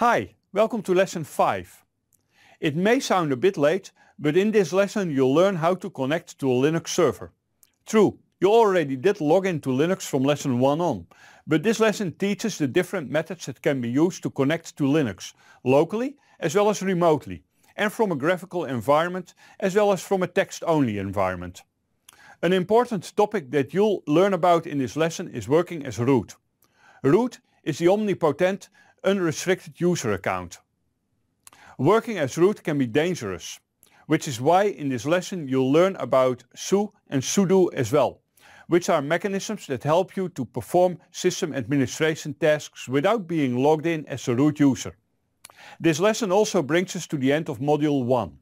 Hi, welcome to lesson 5. It may sound a bit late, but in this lesson you'll learn how to connect to a Linux server. True, you already did log into Linux from lesson 1 on, but this lesson teaches the different methods that can be used to connect to Linux, locally as well as remotely, and from a graphical environment as well as from a text-only environment. An important topic that you'll learn about in this lesson is working as root. Root is the omnipotent unrestricted user account. Working as root can be dangerous, which is why in this lesson you'll learn about su and sudo as well, which are mechanisms that help you to perform system administration tasks without being logged in as a root user. This lesson also brings us to the end of module 1.